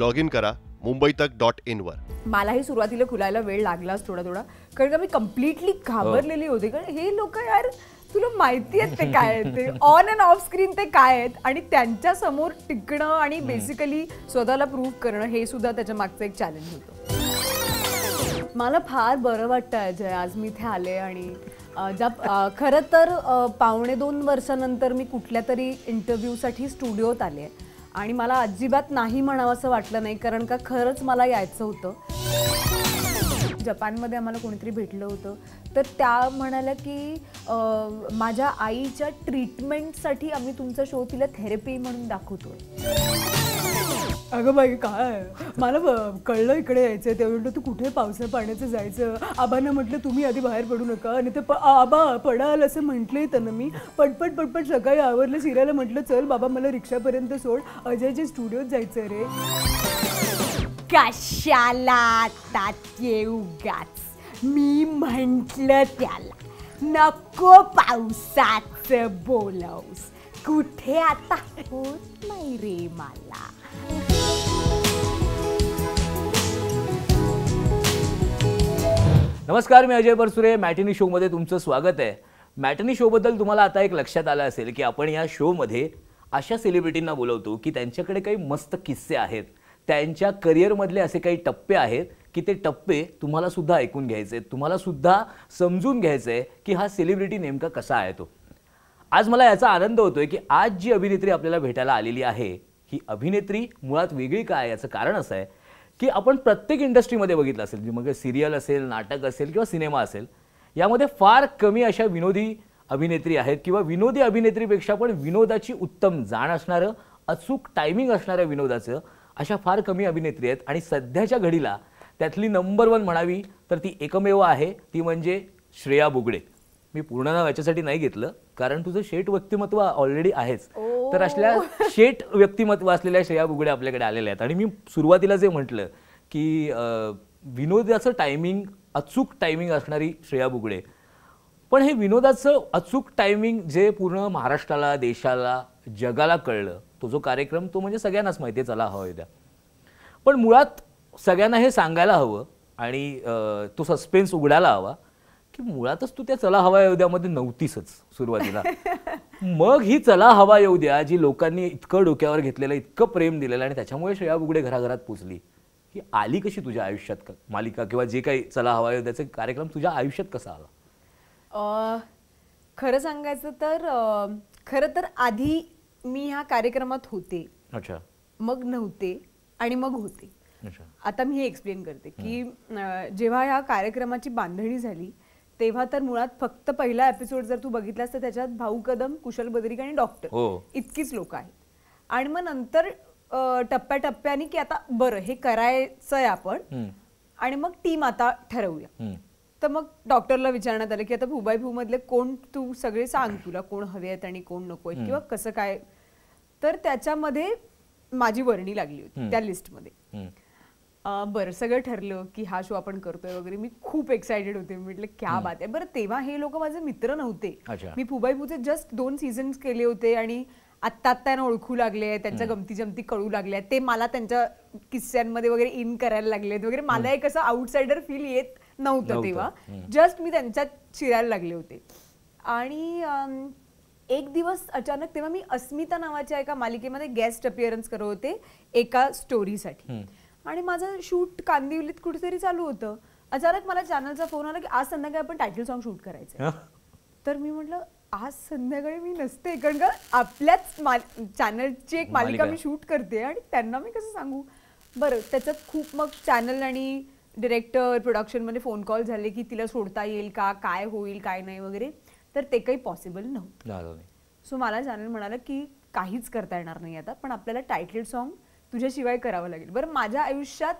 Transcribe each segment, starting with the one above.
Log in करा मुंबई तक dot in वर मलाही सुरुवातीला खुलायला वेळ लागलाच थोडा थोडा कारण का मी कम्प्लिटली घाबरलेली होते कारण हे लोक यार तुला माहिती आहेत ते काय ते ऑन अँड ऑफ स्क्रीन ते काय आहेत आणि त्यांच्या समोर टिकणं आणि बेसिकली स्वतःला प्रूव्ह करणं हे सुद्धा त्याच्या मागचं एक चॅलेंज होतं मला फार बरं वाटतं जय आज मी इथे आले आणि ज्या खरं तर पावणे दोन वर्षानंतर मी कुठल्या तरी इंटरव्ह्यूसाठी स्टुडिओत आले आहे आणि मला अजिबात नाही म्हणावं असं वाटलं नाही कारण का खरंच मला यायचं होतं जपानमध्ये आम्हाला कोणीतरी भेटलं होतं तर त्या म्हणाल्या की माझ्या आईच्या ट्रीटमेंटसाठी आम्ही तुमचा शो तिला थेरपी म्हणून दाखवतो अगं बाई काय मला कळलं इकडे यायचं ते म्हटलं तू कुठे पावसा पाण्याचं जायचं आबांना म्हटलं तुम्ही आधी बाहेर पडू नका आणि ते आबा पडाल असं म्हटलंय त्यांना मी पटपट पटपट सकाळी आवरलं शिरायला म्हटलं चल बाबा मला रिक्षापर्यंत सोड जे स्टुडिओत जायचं रे कशाला उगाच मी म्हटलं त्याला नको पावसाचं बोलवस कुठे आता होत नाही रे मला नमस्कार मी अजय परसुरे मॅटिनी शोमध्ये तुमचं स्वागत आहे मॅटनी शोबद्दल तुम्हाला आता एक लक्षात आलं असेल की आपण या शोमध्ये अशा सेलिब्रिटींना बोलवतो की त्यांच्याकडे काही मस्त किस्से आहेत त्यांच्या करिअरमधले असे काही टप्पे आहेत की ते टप्पे तुम्हाला सुद्धा ऐकून घ्यायचे तुम्हाला सुद्धा समजून घ्यायचं आहे की हा सेलिब्रिटी नेमका कसा आहे तो आज मला याचा आनंद होतोय की आज जी अभिनेत्री आपल्याला भेटायला आलेली आहे ही अभिनेत्री मुळात वेगळी काय याचं कारण असं आहे की आपण प्रत्येक इंडस्ट्रीमध्ये बघितलं असेल मग सिरियल असेल नाटक असेल किंवा सिनेमा असेल यामध्ये फार कमी अशा विनोदी अभिनेत्री आहेत किंवा विनोदी अभिनेत्रीपेक्षा पण विनोदाची उत्तम जाण असणारं अचूक टायमिंग असणाऱ्या विनोदाचं अशा फार कमी अभिनेत्री आहेत आणि सध्याच्या घडीला त्यातली नंबर वन म्हणावी तर ती एकमेव आहे ती म्हणजे श्रेया बुगडे मी पूर्ण नाव याच्यासाठी नाही घेतलं कारण तुझं शेट व्यक्तिमत्व ऑलरेडी आहेच तर असल्या शेट व्यक्तिमत्व असलेल्या श्रेया बुगडे आपल्याकडे आलेल्या आहेत आणि मी सुरुवातीला जे म्हटलं की विनोदाचं टायमिंग अचूक टायमिंग असणारी श्रेया बुगडे पण हे विनोदाचं अचूक टायमिंग जे पूर्ण महाराष्ट्राला देशाला जगाला कळलं तो जो कार्यक्रम तो म्हणजे सगळ्यांनाच माहिती आहे चला हवा पण मुळात सगळ्यांना हे सांगायला हवं आणि तो सस्पेन्स उघडायला हवा की मुळातच तू त्या चला हवा येऊ द्यामध्ये नव्हतीसच सुरुवातीला मग ही चला हवा येऊ द्या जी लोकांनी इतकं डोक्यावर घेतलेलं इतकं प्रेम दिलेलं आणि त्याच्यामुळे श्रेया बुगडे घराघरात पोचली की आली कशी तुझ्या आयुष्यात मालिका किंवा जे काही चला हवा येऊ द्याचे कार्यक्रम तुझ्या आयुष्यात कसा आला खरं सांगायचं तर खरं तर आधी मी ह्या कार्यक्रमात होते अच्छा मग नव्हते आणि मग होते आता मी हे एक्सप्लेन करते की जेव्हा ह्या कार्यक्रमाची बांधणी झाली तेव्हा तर मुळात फक्त पहिला एपिसोड जर तू बघितलास तर त्याच्यात भाऊ कदम कुशल बदरिक आणि डॉक्टर हो. इतकीच लोक आहेत आणि मग नंतर टप्प्याटप्प्याने की आता बरं हे करायचंय आपण आणि मग टीम आता ठरवूया तर मग डॉक्टरला विचारण्यात आलं की आता भूबाई भू मधले कोण तू सगळे सांग तुला कोण हवे आहेत आणि कोण नको आहेत किंवा कसं काय तर त्याच्यामध्ये माझी वर्णी लागली होती त्या लिस्टमध्ये बरं सगळं ठरलं की हा शो आपण करतोय वगैरे मी खूप एक्सायटेड होते म्हटलं क्या बात आहे बरं तेव्हा हे लोक माझे मित्र नव्हते मी फुबाईपूचे जस्ट दोन सीझन्स केले होते आणि आत्ता आत्ता ओळखू लागले त्यांच्या गमती जमती कळू लागले ते मला त्यांच्या किस्स्यांमध्ये वगैरे इन करायला लागलेत वगैरे मला एक असं आउटसाइडर फील येत नव्हतं तेव्हा जस्ट मी त्यांच्यात शिरायला लागले होते आणि एक दिवस अचानक तेव्हा मी अस्मिता नावाच्या एका मालिकेमध्ये गेस्ट अपिअरन्स करत होते एका स्टोरीसाठी आणि माझं शूट कांदिवलीत कुठेतरी चालू होतं अचानक मला चॅनलचा फोन आला की आज संध्याकाळी आपण टायटल सॉन्ग शूट करायचं तर मी म्हटलं आज संध्याकाळी मी नसते कारण का आपल्याच चॅनलची एक मालिका मी शूट करते आणि त्यांना मी कसं सांगू बरं त्याच्यात खूप मग चॅनल आणि डिरेक्टर प्रोडक्शनमध्ये फोन कॉल झाले की तिला सोडता येईल का काय होईल काय नाही वगैरे तर ते काही पॉसिबल नव्हतं सो मला चॅनल म्हणाला की काहीच करता येणार नाही आता पण आपल्याला टायटल सॉन्ग तुझ्याशिवाय करावं लागेल बरं माझ्या आयुष्यात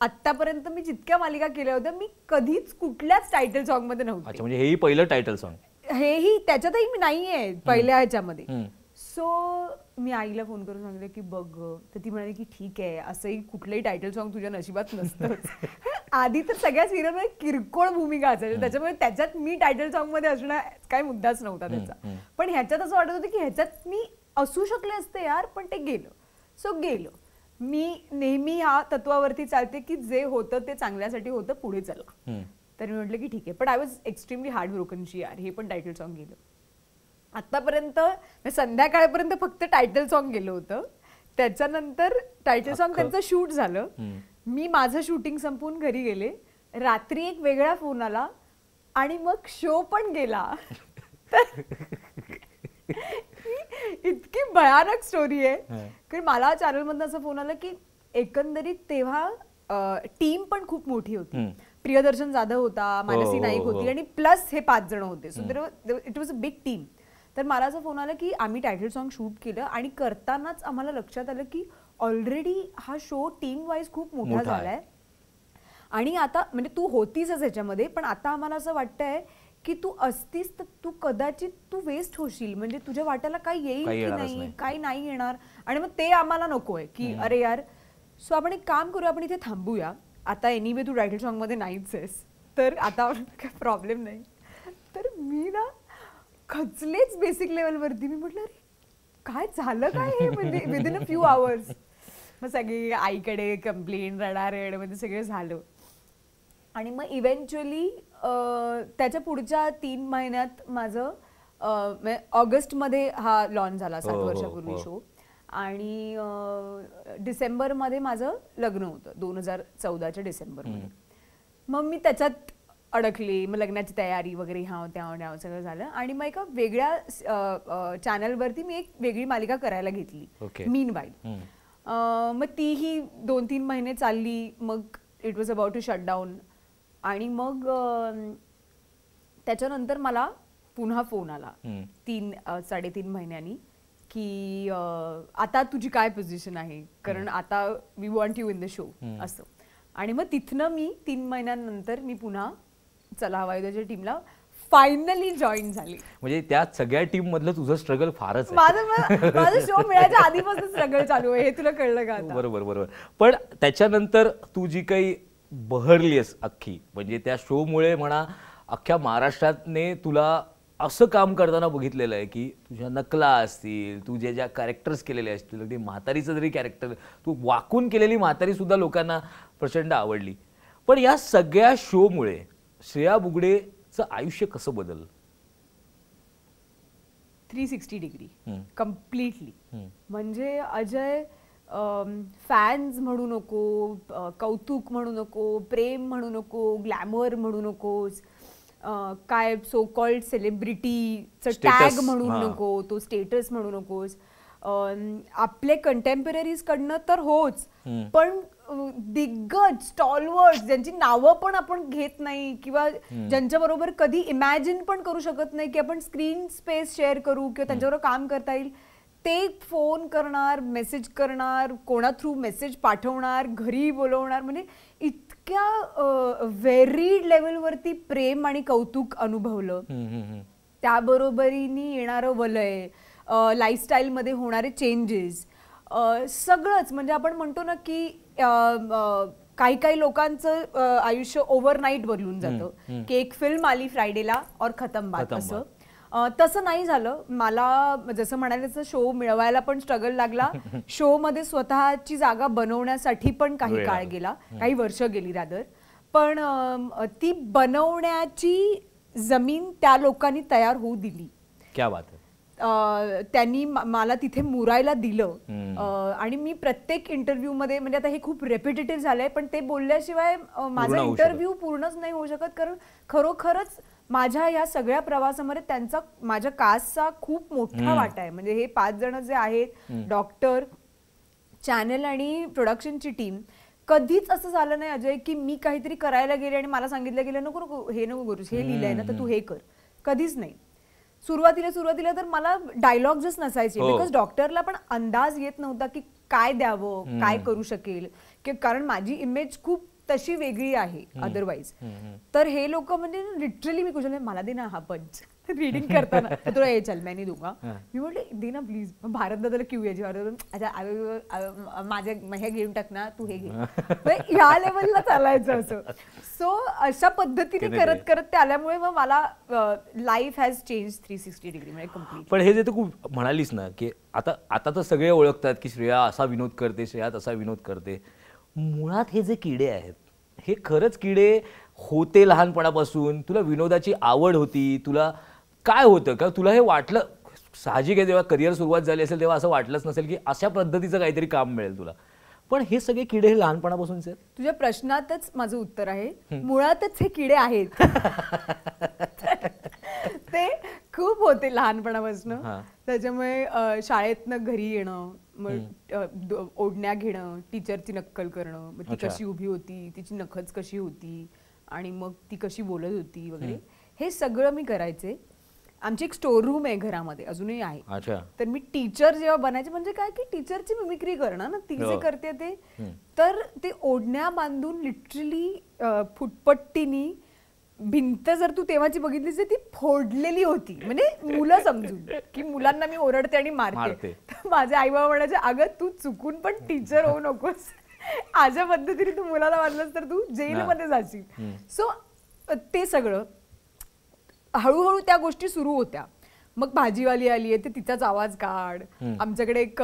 आतापर्यंत मी जितक्या मालिका केल्या होत्या मी कधीच कुठल्याच टायटल सॉंग मध्ये नव्हतं म्हणजे हेही पहिलं टायटल सॉंग हेही त्याच्यातही मी नाहीये पहिल्या ह्याच्यामध्ये सो मी आईला फोन करून सांगितलं की बघ तर ती म्हणाली की ठीक आहे असंही कुठलंही टायटल सॉंग तुझ्या नशिबात नसतं आधी तर सगळ्या सिरियलमध्ये किरकोळ भूमिका असायची त्याच्यामुळे त्याच्यात मी टायटल सॉंग मध्ये असणं काय मुद्दाच नव्हता त्याचा पण ह्याच्यात असं वाटत होतं की ह्याच्यात मी असू शकले असते यार पण ते गेलं सो गेलं मी नेहमी ह्या तत्वावरती चालते की जे होतं ते चांगल्यासाठी होतं पुढे चला तर मी म्हटलं की ठीक आहे पण I was extremely heart broken she are हे पण टायटल सॉंग गेलं आतापर्यंत म्हणजे संध्याकाळपर्यंत फक्त टायटल सॉन्ग गेलं होतं त्याच्यानंतर टायटल सॉंग त्यांचं शूट झालं मी माझं शूटिंग संपवून घरी गेले रात्री एक वेगळा फोन आला आणि मग शो पण गेला इतकी भयानक स्टोरी आहे की मला मधन असं फोन आला की एकंदरीत तेव्हा टीम पण खूप मोठी होती प्रियदर्शन जाधव होता हो, मानसी हो, नाईक हो. होती आणि प्लस हे पाच जण होते so it was a big team तर मला असं फोन आला की आम्ही टायटल सॉन्ग शूट केलं आणि करतानाच आम्हाला लक्षात आलं की ऑलरेडी हा शो टीम वाईज खूप मोठा झालाय आणि आता म्हणजे तू होतीसच ह्याच्यामध्ये पण आता आम्हाला असं वाटतंय की तू असतीस तर तू कदाचित तू वेस्ट होशील म्हणजे तुझ्या वाट्याला काय येईल की नाही काही नाही येणार आणि मग ते आम्हाला नको आहे की अरे यार सो आपण एक काम करू आपण इथे थांबूया आता एनिवे तू टायटल मध्ये नाहीच आहेस तर आता काय प्रॉब्लेम नाही तर मी ना खचलेच बेसिक लेवलवरती मी म्हटलं अरे काय झालं काय हे म्हणजे विदिन अ फ्यू आवर्स मग सगळे आईकडे कंप्लेंट रडारेड म्हणजे सगळं झालं आणि मग इव्हेंच्युअली त्याच्या पुढच्या तीन महिन्यात माझं म्हणजे ऑगस्टमध्ये हा लॉन्च झाला सात हो, हो, वर्षापूर्वी शो हो. आणि डिसेंबरमध्ये माझं लग्न होतं दोन हजार चौदाच्या डिसेंबरमध्ये मग मी त्याच्यात अडकली मग लग्नाची तयारी वगैरे ह्या त्या ह्या सगळं झालं आणि मग एका वेगळ्या चॅनलवरती मी एक वेगळी मालिका करायला घेतली मीन वाईल मग तीही दोन तीन महिने चालली मग it was about to shut down आणि मग त्याच्यानंतर मला पुन्हा फोन आला तीन साडेतीन महिन्यांनी की आता तुझी काय पोझिशन आहे कारण आता we want you in the show असं आणि मग तिथनं मी तीन महिन्यांनंतर मी पुन्हा चला हवाई टीमला फायनली जॉईन झाली म्हणजे त्या सगळ्या टीम मधलं तुझं स्ट्रगल फारच माझं शो मिळायच्या आधीपासून स्ट्रगल चालू आहे हे तुला कळलं का बरोबर बरोबर पण त्याच्यानंतर तू जी काही बहरली आहेस अख्खी म्हणजे त्या शोमुळे म्हणा अख्ख्या महाराष्ट्रातने तुला असं काम करताना बघितलेलं आहे की तुझ्या नकला असतील तुझे ज्या कॅरेक्टर्स केलेले असतील अगदी म्हातारीचं जरी कॅरेक्टर तू वाकून केलेली सुद्धा लोकांना प्रचंड आवडली पण या सगळ्या शोमुळे श्रेया बुगडेचं आयुष्य कसं बदल थ्री सिक्स्टी डिग्री कम्प्लिटली म्हणजे अजय फॅन्स म्हणू नको कौतुक म्हणू नको प्रेम म्हणू नको ग्लॅमर म्हणू नकोस काय सो कॉल्ड सेलिब्रिटीचं टॅग म्हणू नको तो स्टेटस म्हणू नकोस आपले कंटेम्पररीजकडनं तर होच पण दिग्गज स्टॉलवर्ड ज्यांची नावं पण आपण घेत नाही किंवा ज्यांच्या बरोबर कधी इमॅजिन पण करू शकत नाही की आपण स्क्रीन स्पेस शेअर करू किंवा त्यांच्याबरोबर काम करता येईल ते फोन करणार मेसेज करणार कोणा थ्रू मेसेज पाठवणार घरी बोलवणार म्हणजे इतक्या व्हेरी लेवलवरती प्रेम आणि कौतुक अनुभवलं त्याबरोबरीनी येणारं वलय लाईफस्टाईलमध्ये होणारे चेंजेस सगळंच म्हणजे आपण म्हणतो ना की काही काही लोकांचं आयुष्य ओव्हरनाईट बदलून जातं की एक फिल्म आली फ्रायडेला और खतम बात असं तसं नाही झालं मला जसं म्हणायला शो मिळवायला पण स्ट्रगल लागला शो मध्ये स्वतःची जागा बनवण्यासाठी पण काही काळ गेला काही वर्ष गेली रादर पण ती बनवण्याची जमीन त्या लोकांनी तयार होऊ दिली क्या बात त्यांनी मला तिथे मुरायला दिलं आणि मी प्रत्येक इंटरव्ह्यू मध्ये म्हणजे आता हे खूप रेपिटेटिव्ह झालंय पण ते बोलल्याशिवाय माझा इंटरव्ह्यू पूर्णच नाही होऊ शकत कारण खरोखरच माझ्या या सगळ्या प्रवासामध्ये त्यांचा माझ्या कास्टचा खूप मोठा वाटा आहे म्हणजे हे पाच जण जे आहेत डॉक्टर चॅनल आणि प्रोडक्शनची टीम कधीच असं झालं नाही अजय की मी काहीतरी करायला गेले आणि मला सांगितलं गेलं नको नको हे नको करू हे लिहिलंय ना तर तू हे कर कधीच नाही सुरुवातीला सुरुवातीला तर मला डायलॉग्सच नसायचे बिकॉज हो. डॉक्टरला पण अंदाज येत नव्हता की काय द्यावं काय करू शकेल कारण माझी इमेज खूप तशी वेगळी आहे अदरवाईज तर हे लोक म्हणजे लिटरली मी कुशल मला दे ना हा पंच रीडिंग करताना तुला हे चल दू दूंगा मी म्हटले दे ना प्लीज भारत दादाला क्यू याची अच्छा माझ्या हे घेऊन टाक ना तू हे घे या लेवलला चालायचं असं सो अशा पद्धतीने करत करत ते आल्यामुळे मग मला life has change three sixty degree म्हणजे कम्प्लीट पण हे जे तू म्हणालीस ना की आता आता तर सगळे ओळखतात की श्रेया असा विनोद करते श्रेया तसा विनोद करते मुळात हे जे किडे आहेत हे खरंच किडे होते लहानपणापासून तुला विनोदाची आवड होती तुला काय होतं का तुला हे वाटलं साहजिक आहे जेव्हा करिअर सुरुवात झाली असेल तेव्हा असं वाटलंच नसेल की अशा पद्धतीचं काहीतरी काम मिळेल तुला पण हे सगळे किडे हे लहानपणापासूनचे तुझ्या प्रश्नातच माझं उत्तर आहे मुळातच हे किडे आहेत ते खूप होते लहानपणापासून त्याच्यामुळे शाळेतनं घरी येणं मग ओढण्या घेणं टीचरची नक्कल करणं मग ती कशी उभी होती तिची नखच कशी होती आणि मग ती कशी बोलत होती वगैरे हे सगळं मी करायचे आमची एक स्टोर रूम आहे घरामध्ये अजूनही आहे तर मी टीचर जेव्हा बनायचे म्हणजे काय की टीचरची मिमिक्री करणं ना ती जे हो. करते ते तर ते ओढण्या बांधून लिटरली फुटपट्टीनी भिंत जर तू तेव्हाची बघितलीस ती फोडलेली होती म्हणजे मुलं समजून की मुलांना मी ओरडते आणि मारते माझे आई बाबा म्हणायचे अगं तू चुकून पण टीचर होऊ नकोस आजच्या पद्धतीने तू मुलाला मारलंस तर तू जेलमध्ये जाशील सो ते सगळं हळूहळू त्या गोष्टी सुरू होत्या मग भाजीवाली आली आहे ते तिचाच आवाज काढ आमच्याकडे एक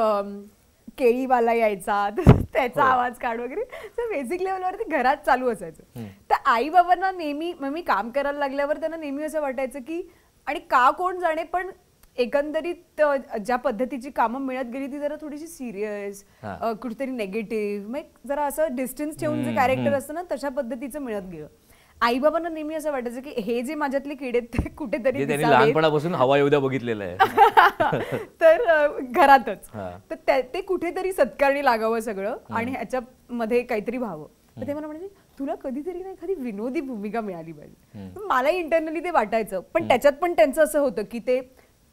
केळीवाला यायचा त्याचा हो. आवाज काढ वगैरे तर बेसिक लेवलवरती घरात चालू असायचं तर आई बाबांना नेहमी मग मी काम करायला लागल्यावर त्यांना नेहमी असं वाटायचं की आणि का कोण जाणे पण एकंदरीत ज्या पद्धतीची कामं मिळत गेली ती जरा थोडीशी सिरियस कुठेतरी नेगेटिव्ह मग जरा असं डिस्टन्स ठेवून जे कॅरेक्टर असतं ना तशा पद्धतीचं मिळत गेलं आई बाबांना नेहमी असं वाटायचं की हे जे माझ्यातले किडे ते कुठेतरी त्यांनी लहानपणापासून हवा द्या बघितलेलं आहे तर घरातच तर ते कुठेतरी सत्कारणी लागावं सगळं आणि ह्याच्यामध्ये काहीतरी व्हावं ते मला म्हणजे तुला कधीतरी ना एखादी विनोदी भूमिका मिळाली पाहिजे मला इंटरनली ते वाटायचं पण त्याच्यात पण त्यांचं असं होतं की ते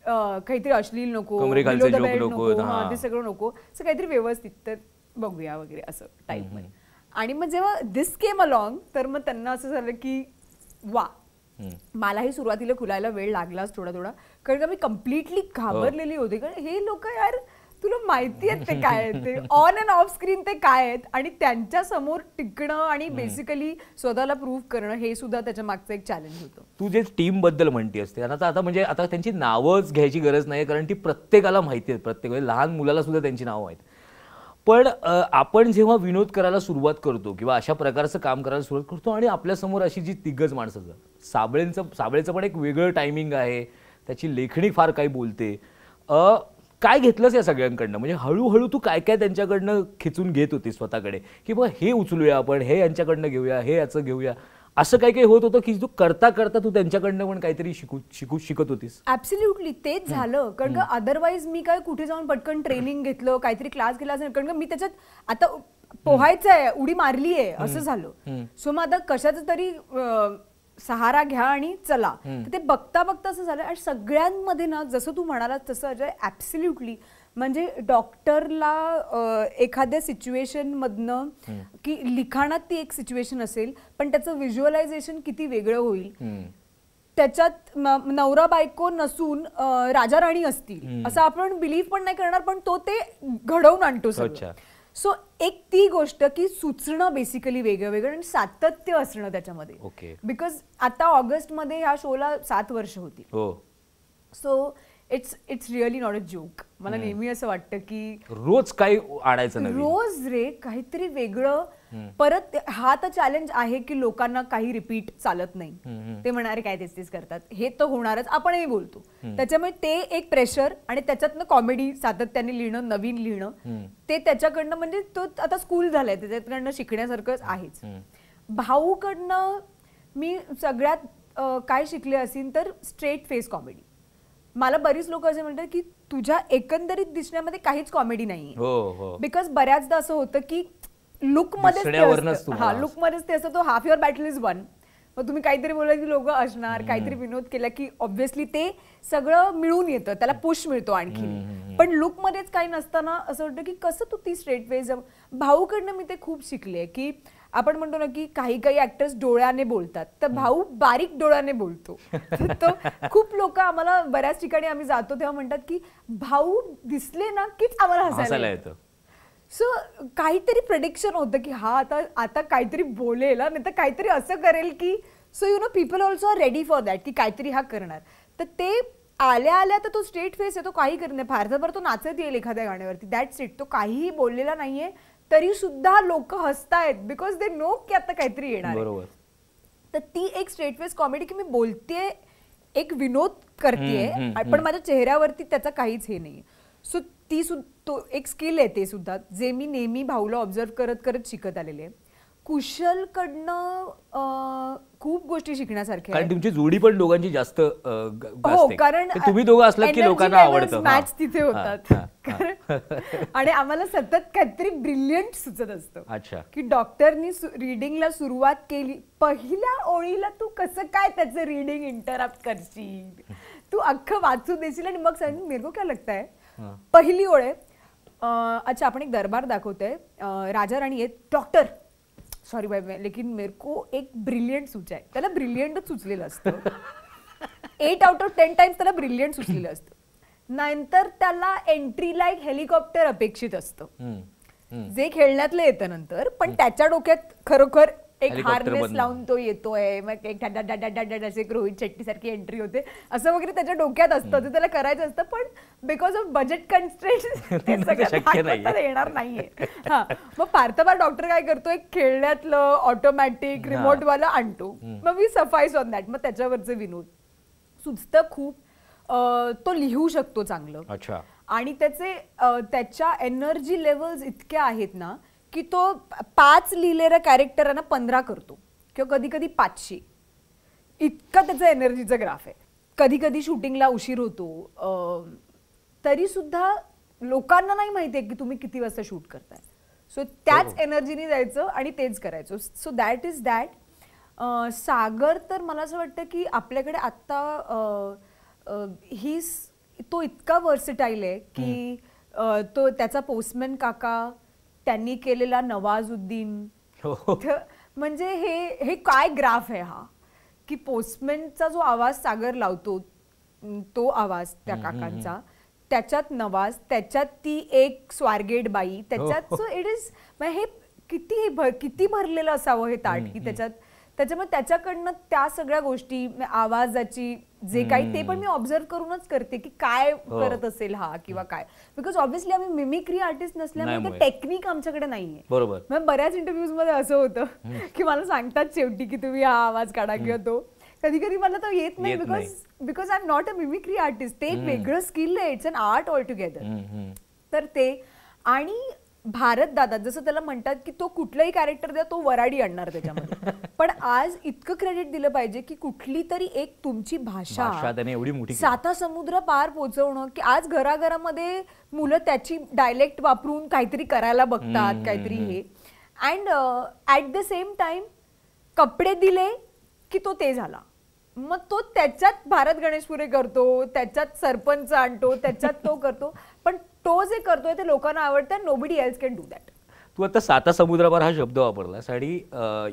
काहीतरी अश्लील नको नको ते सगळं नको असं काहीतरी व्यवस्थित तर बघूया वगैरे असं टाईप मध्ये आणि मग जेव्हा दिस केम अलॉंग तर मग त्यांना असं झालं की वा मलाही सुरुवातीला खुलायला वेळ लागलाच थोडा थोडा कारण का मी कम्प्लिटली घाबरलेली होती कारण हे लोक यार तुला माहिती आहेत ते काय ते ऑन अँड ऑफ स्क्रीन ते काय आहेत आणि त्यांच्या समोर टिकणं आणि बेसिकली स्वतःला प्रूव्ह करणं हे सुद्धा त्याच्या मागचं एक चॅलेंज होतं तू जे टीम बद्दल म्हणते असते आता आता म्हणजे आता त्यांची नावच घ्यायची गरज नाही कारण ती प्रत्येकाला माहिती आहे प्रत्येक म्हणजे लहान मुलाला सुद्धा त्यांची नावं आहेत पण आपण जेव्हा विनोद करायला सुरुवात करतो किंवा अशा प्रकारचं काम करायला सुरुवात करतो आणि आपल्यासमोर अशी जी तिगज माणसं जात साबळेंचं साबळेचं पण एक वेगळं टायमिंग आहे त्याची लेखणी फार काही बोलते काय घेतलंच या सगळ्यांकडनं म्हणजे हळूहळू तू काय काय त्यांच्याकडनं खेचून घेत होती स्वतःकडे की बघ हे उचलूया आपण हे यांच्याकडनं घेऊया हे याचं घेऊया असं काही काही होत होतं की तू करता करता तू त्यांच्याकडनं पण काहीतरी शिकू शिकू शिकत होतीस ऍब्सोल्युटली तेच झालं कारण का अदरवाईज मी काय कुठे जाऊन पटकन ट्रेनिंग घेतलं काहीतरी क्लास गेला असेल कारण का मी त्याच्यात आता पोहायचं आहे उडी मारली आहे असं झालं सो मग आता कशाच तरी सहारा घ्या आणि चला ते बघता बघता असं झालं आणि सगळ्यांमध्ये ना जसं तू म्हणालास तसं अजय ऍब्सोल्युटली म्हणजे डॉक्टरला एखाद्या मधनं की लिखाणात ती एक सिच्युएशन असेल पण त्याचं व्हिज्युअलायझेशन किती वेगळं होईल त्याच्यात नवरा बायको नसून राजा राणी असतील असं आपण बिलीव्ह पण नाही करणार पण तो ते घडवून आणतो सो सो एक ती गोष्ट की सुचणं बेसिकली वेगळं वेगळं आणि सातत्य असणं त्याच्यामध्ये ओके बिकॉज आता ऑगस्टमध्ये ह्या शोला सात वर्ष होती सो हो. It's it's really not a joke मला नेहमी असं वाटतं की रोज काही आणायचं रोज रे काहीतरी वेगळं परत हा तर चॅलेंज आहे की लोकांना काही रिपीट चालत नाही ते म्हणणारे काय तेच तेच करतात हे तर होणारच आपणही बोलतो त्याच्यामुळे ते एक प्रेशर आणि त्याच्यातनं कॉमेडी सातत्याने लिहिणं नवीन लिहिणं ते त्याच्याकडनं म्हणजे तो आता स्कूल झालाय त्याच्याकडनं शिकण्यासारखंच आहेच भाऊकडनं मी सगळ्यात काय शिकले असेल तर स्ट्रेट फेस कॉमेडी मला बरीच लोक असे म्हणतात की तुझ्या एकंदरीत दिसण्यामध्ये काहीच कॉमेडी नाही बिकॉज बऱ्याचदा असं होतं की लुक मध्ये हा लुक मध्येच ते असं तो half your battle is won मग तुम्ही काहीतरी बोलला की लोक असणार काहीतरी विनोद केला की ऑब्व्हियसली ते सगळं मिळून येतं त्याला पुश मिळतो आणखी पण मध्येच काही नसताना असं वाटतं की कसं तू ती स्ट्रेट वेज भाऊकडनं मी ते खूप शिकले की आपण म्हणतो ना की काही काही ऍक्टर्स डोळ्याने बोलतात तर भाऊ बारीक डोळ्याने बोलतो तर खूप लोक आम्हाला बऱ्याच ठिकाणी आम्ही जातो तेव्हा म्हणतात की भाऊ दिसले ना कीच आम्हाला हसायला येतं सो काहीतरी प्रडिक्शन होतं की हा आता आता काहीतरी बोलेल नाही तर काहीतरी असं करेल की so you know people also are ready for that की काहीतरी हा करणार तर ते आल्या आल्या तर तो स्टेट फेस आहे तो काही करत नाही फार तो नाचत येईल एखाद्या गाण्यावरती दॅट इट तो काहीही बोललेला नाहीये तरी सुद्धा लोक हसतायत बिकॉज दे नो की आता काहीतरी येणार बरोबर तर ती एक स्ट्रेटवेज कॉमेडी की मी बोलतेय एक विनोद करतेय पण माझ्या चेहऱ्यावरती त्याचा काहीच हे नाही सो ती तो एक स्किल आहे ते सुद्धा जे मी नेहमी भाऊला ऑब्झर्व करत करत शिकत आलेले आहे कुशलकडनं खूप गोष्टी शिकण्यासारख्या कारण तुमची जोडी पण दोघांची जास्त हो कारण तुम्ही दोघं असलं की लोकांना आवडतं तिथे होतात आणि आम्हाला सतत काहीतरी ब्रिलियंट सुचत असतं अच्छा की डॉक्टरनी रिडिंगला सुरुवात केली पहिल्या ओळीला तू कसं काय त्याचं रिडिंग इंटरप्ट करशील तू अख्खं वाचू देशील आणि मग सांग मेरगो काय लागत पहिली ओळ आहे अच्छा आपण एक दरबार दाखवतोय राजा राणी आहेत डॉक्टर सॉरी बाय लेकिन मेरेको एक ब्रिलियंट सुचाय त्याला ब्रिलियंटच सुचलेलं असतं eight out of ten times त्याला ब्रिलियंट सुचलेलं असतं नाहीतर त्याला एंट्री एक हेलिकॉप्टर अपेक्षित असतं जे खेळण्यातलं येतं नंतर पण त्याच्या डोक्यात खरोखर एक हार्नेस लावून तो येतोय मग एक असे रोहित शेट्टी सारखी एंट्री होते असं वगैरे त्याच्या डोक्यात असतं ते त्याला करायचं असतं पण बिकॉज ऑफ बजेट कन्स्ट्रेंट येणार नाहीये मग पार्थबार डॉक्टर काय करतो एक खेळण्यातलं ऑटोमॅटिक रिमोट वाला आणतो मग मी सफाईस ऑन दॅट मग त्याच्यावरचे विनोद सुचतं खूप तो लिहू शकतो चांगलं आणि त्याचे त्याच्या एनर्जी लेवल्स इतक्या आहेत ना की तो पाच लिहिलेल्या कॅरेक्टरांना पंधरा करतो किंवा कधी कधी पाचशे इतका त्याचा एनर्जीचा ग्राफ आहे कधी कधी शूटिंगला उशीर होतो तरीसुद्धा लोकांना नाही माहिती आहे की तुम्ही किती वाजता शूट करताय सो त्याच एनर्जीने जायचं आणि तेच करायचं so that is that Sagar तर मला असं वाटतं की आपल्याकडे आत्ता ही तो इतका वर्सिटाईल आहे की तो त्याचा पोस्टमॅन काका त्यांनी केलेला नवाजुद्दीन हो. म्हणजे हे हे काय ग्राफ आहे हा की पोस्टमॅनचा जो आवाज सागर लावतो तो आवाज त्या काकांचा त्याच्यात नवाज त्याच्यात ती एक स्वारगेट बाई हो, त्याच्यात सो इट इज हे किती किती भरलेलं असावं हे ताट की त्याच्यात त्याच्यामुळे त्याच्याकडनं त्या सगळ्या गोष्टी आवाजाची जे काही ते पण मी ऑब्झर्व करूनच करते की काय हो. करत असेल हा किंवा काय बिकॉज ऑब्व्हियसली आम्ही मिमिक्री आर्टिस्ट नसल्यामुळे टेक्निक आमच्याकडे नाहीये बरोबर बऱ्याच इंटरव्ह्यूज मध्ये असं होतं की मला सांगतात शेवटी की तुम्ही हा आवाज काढा किंवा तो कधी कधी मला तो येत नाही because because I am not a mimicry artist ते एक वेगळं स्किल आहे it's an art all together तर ते आणि भारत दादा जसं त्याला म्हणतात की तो कुठलाही कॅरेक्टर द्या तो वराडी आणणार त्याच्यामध्ये पण आज इतकं क्रेडिट दिलं पाहिजे की कुठली तरी एक तुमची भाषा एवढी मोठी साता समुद्र पार पोचवणं की आज घराघरामध्ये मुलं त्याची डायलेक्ट वापरून काहीतरी करायला बघतात काहीतरी हे and at the same time कपडे दिले की तो ते झाला मग तो त्याच्यात भारत गणेशपुरे करतो त्याच्यात सरपंच आणतो त्याच्यात तो करतो तो जे करतोय ते लोकांना आवडतं nobody else can do that तू आता साता समुद्रावर हा शब्द वापरलास आणि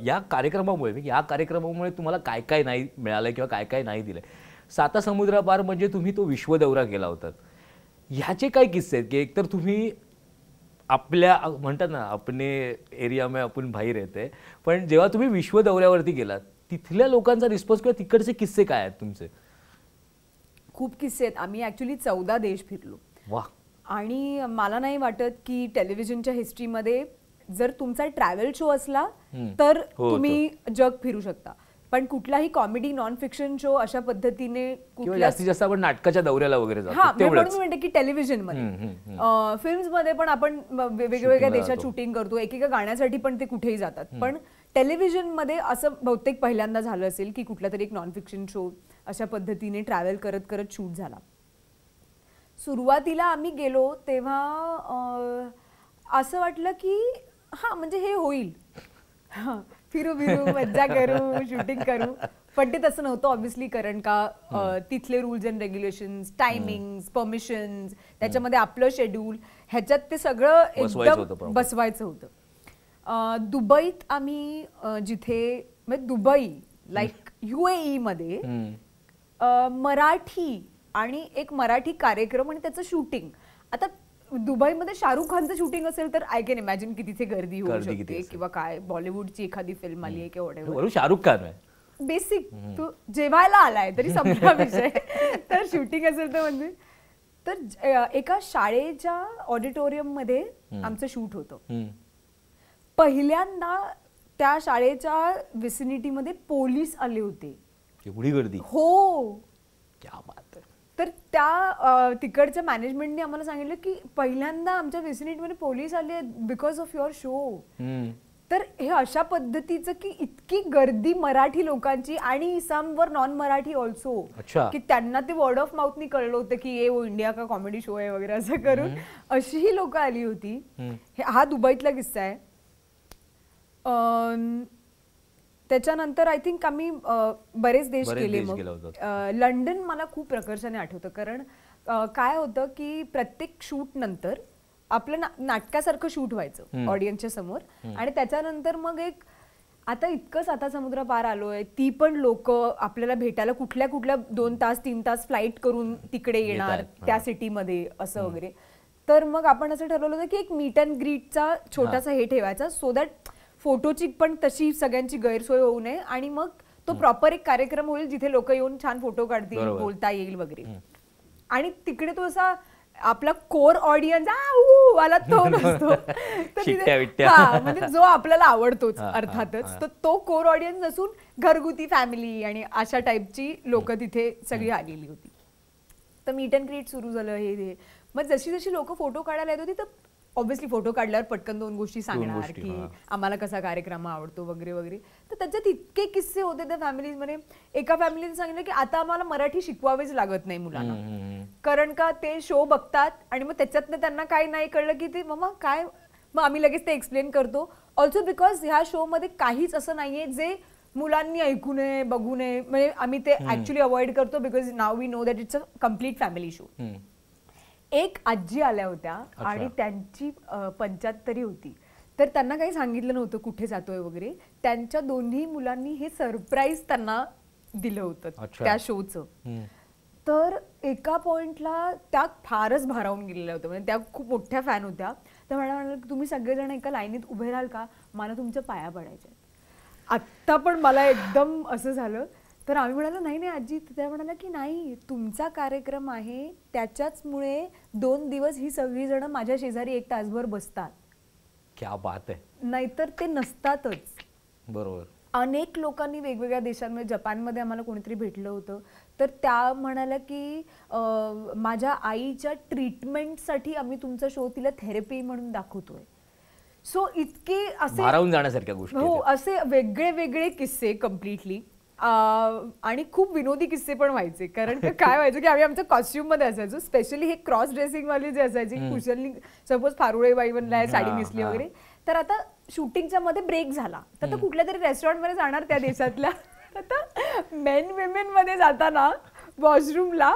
या कार्यक्रमामुळे या कार्यक्रमामुळे तुम्हाला काय काय नाही मिळालं किंवा काय काय नाही दिलं साता समुद्रापार म्हणजे तुम्ही तो विश्व दौरा केला होता ह्याचे काय किस्से आहेत की एकतर तुम्ही आपल्या म्हणतात ना आपले एरिया मध्ये आपण बाहेर येते पण जेव्हा तुम्ही विश्व दौऱ्यावरती गेलात तिथल्या लोकांचा रिस्पॉन्स किंवा तिकडचे किस्से काय आहेत तुमचे खूप किस्से आहेत आम्ही ॲक्च्युली चौदा देश फिरलो वा आणि मला नाही वाटत की टेलिव्हिजनच्या हिस्ट्रीमध्ये जर तुमचा ट्रॅव्हल शो असला तर हो, तुम्ही जग फिरू शकता पण कुठलाही कॉमेडी नॉन फिक्शन शो अशा पद्धतीने जास्तीत जास्त आपण नाटकाच्या दौऱ्याला वगैरे हा की म्हणजे म्हणते की टेलिव्हिजनमध्ये मध्ये पण आपण वेगवेगळ्या देशात शूटिंग करतो एकेका गाण्यासाठी पण ते कुठेही जातात पण टेलिव्हिजनमध्ये असं बहुतेक पहिल्यांदा झालं असेल की कुठला तरी एक नॉन फिक्शन शो अशा पद्धतीने ट्रॅव्हल करत करत शूट झाला सुरुवातीला आम्ही गेलो तेव्हा असं वाटलं की हा म्हणजे हे होईल फिरू फिरू मज्जा करू शूटिंग करू पण ते तसं नव्हतं ऑब्व्हियसली कारण का तिथले rules and regulation timings permissions त्याच्यामध्ये आपलं शेड्यूल ह्याच्यात ते सगळं एकदम बसवायचं होतं दुबईत आम्ही जिथे म्हणजे दुबई लाईक यू ए मध्ये मराठी आणि एक मराठी कार्यक्रम आणि त्याचं शूटिंग आता दुबईमध्ये शाहरुख खानचं शूटिंग असेल तर आय कॅन इमॅजिन की तिथे गर्दी होऊ शकते किंवा काय बॉलिवूडची एखादी फिल्म आली आहे किंवा शाहरुख खान बेसिक तू जेवायला आलाय तरी संपला विषय तर शूटिंग असेल तर म्हणजे तर एका शाळेच्या ऑडिटोरियम मध्ये आमचं शूट होतं पहिल्यांदा त्या शाळेच्या मध्ये पोलीस आले होते एवढी गर्दी हो क्या तर त्या तिकडच्या मॅनेजमेंटने आम्हाला सांगितलं की पहिल्यांदा आमच्या विसिनिटमध्ये पोलीस आले बिकॉज ऑफ युअर शो तर हे अशा पद्धतीचं की इतकी गर्दी मराठी लोकांची आणि सम वर नॉन मराठी ऑल्सो की त्यांना ते वर्ड ऑफ माउथनी कळलं होतं की ए ओ इंडिया का कॉमेडी शो आहे वगैरे असं करून अशीही लोक आली होती हा दुबईतला किस्सा आहे त्याच्यानंतर आय थिंक आम्ही बरेच देश केले मग लंडन मला खूप प्रकर्षाने आठवतं कारण काय होतं की प्रत्येक शूट नंतर आपलं ना, नाटकासारखं शूट व्हायचं ऑडियन्सच्या समोर आणि त्याच्यानंतर मग एक आता इतकंच आता समुद्र पार आलोय ती पण लोक आपल्याला भेटायला कुठल्या कुठल्या दोन तास तीन तास फ्लाईट करून तिकडे येणार त्या सिटीमध्ये असं वगैरे तर मग आपण असं ठरवलं होतं की एक मीट अँड ग्रीटचा छोटासा हे ठेवायचा सो दॅट फोटोची पण तशी सगळ्यांची गैरसोय होऊ नये आणि मग तो प्रॉपर एक कार्यक्रम होईल जिथे लोक येऊन छान फोटो काढतील बोलता येईल वगैरे आणि तिकडे तो असा आपला कोर ऑडियन्स वाला तो नसतो म्हणजे जो आपल्याला आवडतोच अर्थातच तर तो कोर ऑडियन्स नसून घरगुती फॅमिली आणि अशा टाईपची लोक तिथे सगळी आलेली होती तर मीट अँड क्रिएट सुरू झालं हे मग जशी जशी लोक फोटो काढायला येत होती तर ऑब्व्हियसली फोटो काढल्यावर पटकन दोन गोष्टी सांगणार की आम्हाला कसा कार्यक्रम आवडतो वगैरे वगैरे तर त्याच्यात इतके किस्से होते त्या म्हणजे एका फॅमिलीने सांगितलं की आता आम्हाला मराठी शिकवावेच लागत नाही मुलांना कारण का ते शो बघतात आणि मग त्याच्यातनं त्यांना काय नाही कळलं की ते मम्मा काय मग आम्ही लगेच ते एक्सप्लेन करतो ऑल्सो बिकॉज ह्या शोमध्ये काहीच असं नाहीये जे मुलांनी ऐकू नये बघू नये म्हणजे आम्ही ते ऍक्च्युली अवॉइड करतो because now we know that it's a complete family show एक आजी आल्या होत्या आणि त्यांची पंच्याहत्तरी होती तर त्यांना काही सांगितलं नव्हतं कुठे जातोय वगैरे त्यांच्या दोन्ही मुलांनी हे सरप्राईज त्यांना दिलं होतं त्या शोचं तर एका पॉइंटला त्या फारच भारावून गेलेल्या होत्या म्हणजे त्या खूप मोठ्या फॅन होत्या तर मला म्हणाल तुम्ही सगळेजण एका लाईनीत उभे राहाल का मला तुमच्या पाया पडायच्या आत्ता पण मला एकदम असं झालं तर आम्ही म्हणालो नाही नाही आजी त्या म्हणाला की नाही तुमचा कार्यक्रम आहे त्याच्याचमुळे दोन दिवस ही सगळी जण माझ्या शेजारी एक तासभर बसतात क्या बात आहे नाहीतर ते नसतातच बरोबर अनेक लोकांनी वेगवेगळ्या देशांमध्ये जपानमध्ये आम्हाला कोणीतरी भेटलं होतं तर त्या म्हणाल्या की माझ्या आईच्या ट्रीटमेंटसाठी आम्ही तुमचा शो तिला थेरपी म्हणून दाखवतोय सो इतके असे जाण्यासारख्या गोष्टी हो असे वेगळे वेगळे किस्से कम्प्लिटली आणि खूप विनोदी किस्से पण व्हायचे कारण काय व्हायचं की आम्ही आमच्या मध्ये असायचो स्पेशली हे क्रॉस ड्रेसिंगवाली जे असायची कुशलनी सपोज फारुळेबाई बनलाय साडी दिसली वगैरे तर आता शूटिंगच्या मध्ये ब्रेक झाला तर तो कुठल्या तरी मध्ये जाणार त्या देशातल्या आता मेन विमेन मध्ये जाताना वॉशरूमला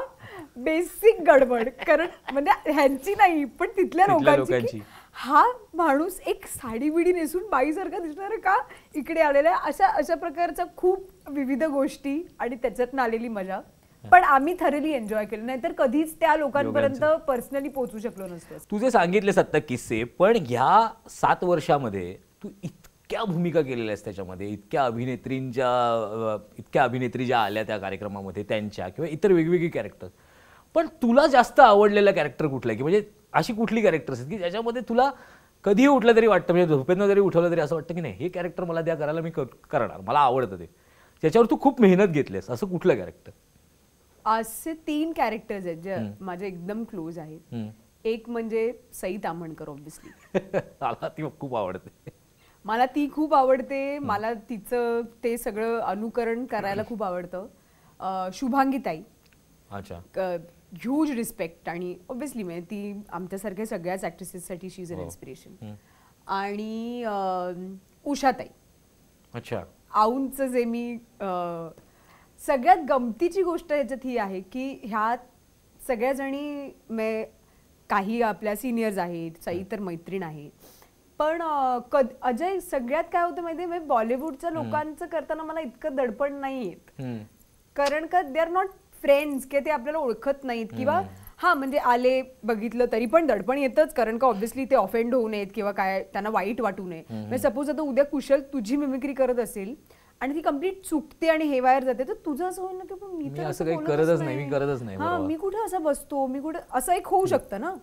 बेसिक गडबड कारण म्हणजे ह्यांची नाही पण तिथल्या लोकांची हा माणूस एक साडी बिडी नेसून बाईसारखा दिसणार का इकडे आलेला अशा अशा प्रकारच्या खूप विविध गोष्टी आणि त्याच्यातनं आलेली मजा पण आम्ही थरली एन्जॉय केलं नाहीतर कधीच त्या लोकांपर्यंत पर्सनली पोहोचू शकलो नसतो तुझे सांगितले सत्ता किस्से पण ह्या सात वर्षामध्ये तू इतक्या भूमिका केलेल्या त्याच्यामध्ये इतक्या अभिनेत्रींच्या इतक्या अभिनेत्री ज्या आल्या त्या कार्यक्रमामध्ये त्यांच्या किंवा इतर वेगवेगळी कॅरेक्टर पण तुला जास्त आवडलेला कॅरेक्टर कुठला की म्हणजे अशी कुठली कॅरेक्टर आहेत की ज्याच्यामध्ये तुला कधीही उठलं तरी वाटतं म्हणजे झोपेनं जरी उठवलं तरी असं वाटतं की नाही हे कॅरेक्टर मला द्या करायला मी करणार मला आवडतं ते त्याच्यावर तू खूप मेहनत घेतलीस असं कुठलं कॅरेक्टर असे तीन कॅरेक्टर्स आहेत जे माझे एकदम क्लोज आहेत एक म्हणजे सई ताम्हणकर ऑब्विसली मला ती खूप आवडते मला ती खूप आवडते मला तिचं ते सगळं अनुकरण करायला खूप आवडतं शुभांगीताई अच्छा ह्यूज रिस्पेक्ट आणि ऑब्विसली म्हणजे ती आमच्यासारख्या सगळ्याच ॲक्ट्रेसेससाठी शी इज अन इन्स्पिरेशन आणि उषाताई अच्छा आऊंचं जे मी सगळ्यात गमतीची गोष्ट याच्यात ही आहे की ह्या सगळ्याजणी मे काही आपल्या सिनियर्स आहेत तर मैत्रीण आहे पण कद अजय सगळ्यात काय होतं माहितीये मी बॉलिवूडच्या लोकांचं करताना मला इतकं दडपण नाही येत कारण का दे आर नॉट फ्रेंड्स की ते आपल्याला ओळखत नाहीत किंवा हा म्हणजे आले बघितलं तरी पण दडपण येतच कारण का ऑब्व्हियसली ते ऑफेंड होऊ नयेत किंवा काय त्यांना वाईट वाटू नये म्हणजे सपोज आता उद्या कुशल तुझी मिमिक्री करत असेल आणि ती कम्प्लीट चुकते आणि हे वायर जाते तर तुझं असं होईल ना की मी तर असं काही करतच नाही मी करतच नाही हा मी कुठं असं बसतो मी कुठे असं एक होऊ शकतं ना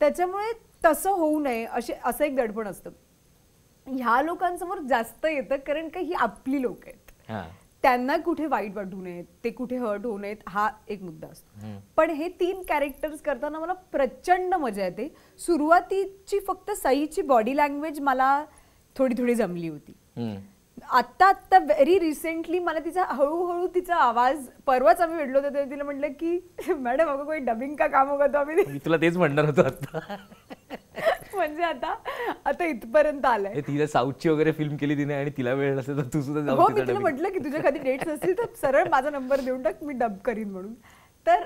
त्याच्यामुळे तसं होऊ नये असे असं एक दडपण असतं ह्या लोकांसमोर जास्त येतं कारण का ही आपली लोक आहेत त्यांना कुठे वाईट वाटू नयेत ते कुठे हर्ट होऊ नयेत हा एक मुद्दा असतो पण हे तीन कॅरेक्टर्स करताना मला प्रचंड मजा येते सुरुवातीची फक्त सईची बॉडी लँग्वेज मला थोडी थोडी जमली होती आत्ता आत्ता व्हेरी रिसेंटली मला तिचा हळूहळू तिचा आवाज परवाच आम्ही भेटलो होतो तिला म्हटलं की मॅडम अगं काही डबिंग का काम होतो आम्ही तुला तेच म्हणणार होतो आता म्हणजे आता आता इथपर्यंत आलंय तिला साऊथची वगैरे फिल्म केली तिने आणि तिला वेळ नसेल तर तू सुद्धा हो मी तुला म्हटलं की तुझ्या कधी डेट्स असतील तर सरळ माझा नंबर देऊन टाक मी डब करीन म्हणून तर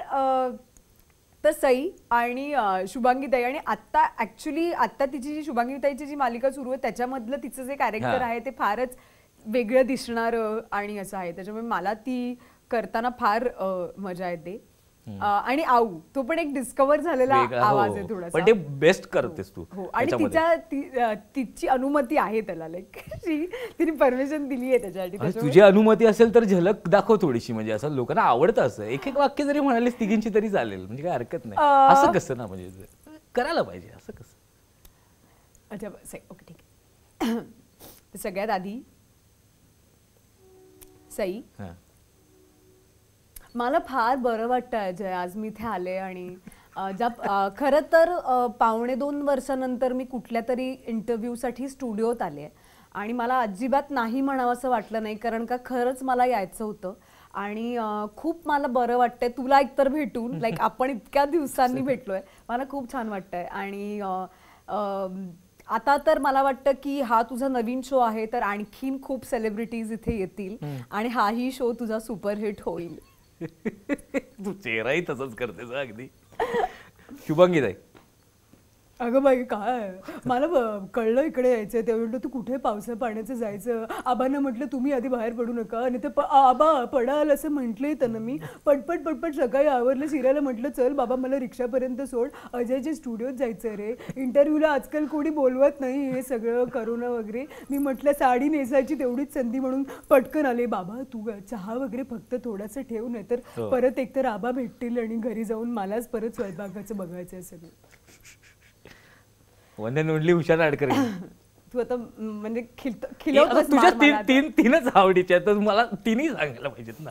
तर सई आणि शुभांगी ताई आणि आत्ता ऍक्च्युली आत्ता तिची जी शुभांगी ताईची जी मालिका सुरू आहे त्याच्यामधलं तिचं जे कॅरेक्टर आहे ते फारच वेगळं दिसणारं आणि असं आहे त्याच्यामुळे मला ती करताना फार मजा येते आणि आऊ तो पण एक डिस्कवर झालेला हो, आवाज हो. आहे थोडा पण ते बेस्ट करतेस तू हो, आणि तिच्या तिची अनुमती आहे त्याला लाईक तिने परमिशन दिली आहे त्याच्यासाठी तुझी अनुमती असेल तर झलक दाखव थोडीशी म्हणजे असं लोकांना आवडतं असं एक एक वाक्य जरी म्हणालीस तिघींची तरी चालेल म्हणजे काय हरकत नाही असं कसं ना म्हणजे करायला पाहिजे असं कसं अच्छा ओके ठीक आहे सगळ्यात आधी सई मला फार बरं वाटतं अजय आज मी इथे आले आणि ज्या खरं तर पावणे दोन वर्षानंतर मी कुठल्या तरी इंटरव्ह्यूसाठी स्टुडिओत आले आणि मला अजिबात नाही म्हणावं असं वाटलं नाही कारण का खरंच मला यायचं होतं आणि खूप मला बरं वाटतंय तुला एकतर भेटून लाईक आपण इतक्या दिवसांनी भेटलोय मला खूप छान वाटतंय आणि आता तर मला वाटतं की हा तुझा नवीन शो आहे तर आणखीन खूप सेलिब्रिटीज इथे येतील आणि हाही शो तुझा सुपरहिट होईल तू चेहराही तसंच करतेस अगदी शुभंगी ताई अगं बाई काय मला कळलं इकडे यायचं ते म्हटलं तू कुठे पावसा पाण्याचं जायचं आबांना म्हटलं तुम्ही आधी बाहेर पडू नका आणि ते आबा पडाल असं म्हटलंय त्यांना मी पटपट पटपट सकाळी आवरलं शिरायला म्हटलं चल बाबा मला रिक्षापर्यंत सोड जे स्टुडिओत जायचं रे इंटरव्ह्यूला आजकाल कोणी बोलवत नाही हे सगळं करोना वगैरे मी म्हटलं साडी नेसायची तेवढीच संधी म्हणून पटकन आले बाबा तू चहा वगैरे फक्त थोडासा ठेवून नाही तर हो. परत एकतर आबा भेटतील आणि घरी जाऊन मलाच परत स्वयंपाकाचं बघायचं सगळं वंदन उडली हुशार आडकर तू आता म्हणजे खिलत तुझ्या तीन तीन तीनच आवडीच्या तर मला तिन्ही सांगायला पाहिजेत ना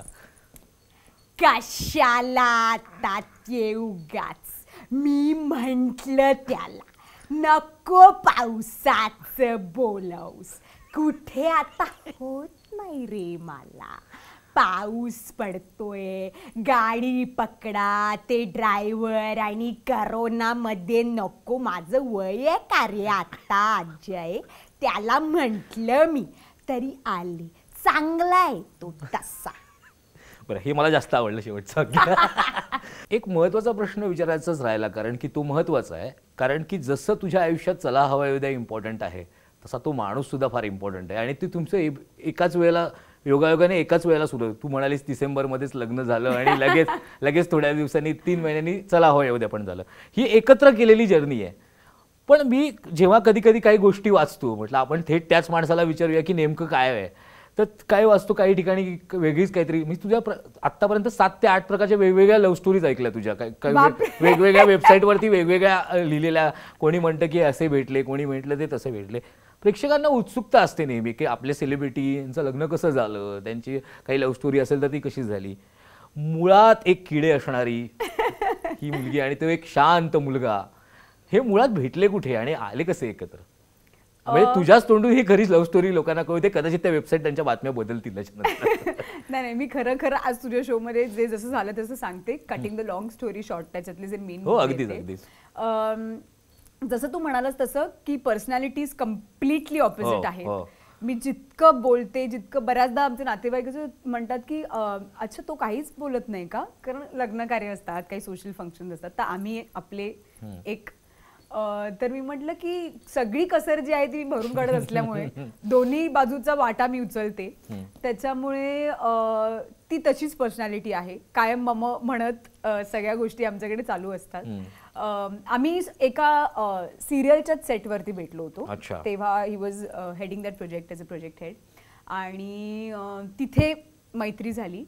कशाला तात उगाच मी म्हंटल त्याला नको पावसाच बोलवस कुठे आता होत नाही रे मला पाऊस पडतोय गाडी पकडा ते ड्रायव्हर आणि करोनामध्ये नको माझं वय आहे का आत्ता त्याला म्हटलं मी तरी आले चांगला आहे तो तसा बरं हे मला जास्त आवडलं शेवटचं एक महत्वाचा प्रश्न विचारायचाच राहिला कारण की तो महत्वाचा आहे कारण की जसं तुझ्या आयुष्यात चला हवा उद्या इम्पॉर्टंट आहे तसा तो माणूस सुद्धा फार इम्पॉर्टंट आहे आणि ती तुमचं एकाच वेळेला योगायोगाने एकाच वेळेला सुरू तू म्हणालीस डिसेंबरमध्येच लग्न झालं आणि लगेच लगेच थोड्या दिवसांनी तीन महिन्यांनी चला हो एवढ्या पण झालं ही एकत्र केलेली जर्नी आहे पण मी जेव्हा कधी कधी काही गोष्टी वाचतो म्हटलं आपण थेट त्याच माणसाला विचारूया की नेमकं काय आहे तर काय वाचतो काही ठिकाणी वेगळीच काहीतरी मी तुझ्या आतापर्यंत सात ते आठ प्रकारच्या वेगवेगळ्या लव्ह स्टोरीज ऐकल्या तुझ्या काय वेगवेगळ्या वेबसाईटवरती वेगवेगळ्या लिहिलेल्या कोणी म्हणतं की असे भेटले कोणी म्हटलं ते तसे भेटले प्रेक्षकांना उत्सुकता असते नेहमी की आपल्या सेलिब्रिटीचं लग्न कसं झालं त्यांची काही लव्ह स्टोरी असेल तर ती कशी झाली मुळात एक किडे असणारी ही मुलगी आणि तो एक शांत मुलगा हे मुळात भेटले कुठे आणि आले कसे एकत्र म्हणजे तुझ्याच तोंडून ही खरीच लव्ह स्टोरी लोकांना कळते कदाचित त्या वेबसाईट त्यांच्या बातम्या बदलतील नाही नाही मी खरं खरं आज तुझ्या शो मध्ये जे जसं झालं तसं सांगते cutting the long story short त्याच्यातले जे मेन हो अगदीच अगदीच जसं तू म्हणालास तसं की पर्सनॅलिटीज कम्प्लिटली ऑपोजिट आहे मी जितकं बोलते जितकं बऱ्याचदा आमचे नातेवाईक म्हणतात की अच्छा तो काहीच बोलत नाही का कारण लग्न कार्य असतात काही सोशल फंक्शन असतात तर आम्ही आपले एक तर मी म्हटलं की सगळी कसर जी आहे ती भरून काढत असल्यामुळे दोन्ही बाजूचा वाटा मी उचलते त्याच्यामुळे ती तशीच पर्सनॅलिटी आहे कायम मम म्हणत सगळ्या गोष्टी आमच्याकडे चालू असतात आम्ही एका सिरियलच्याच सेटवरती भेटलो होतो तेव्हा he was heading that project as a project head आणि तिथे मैत्री झाली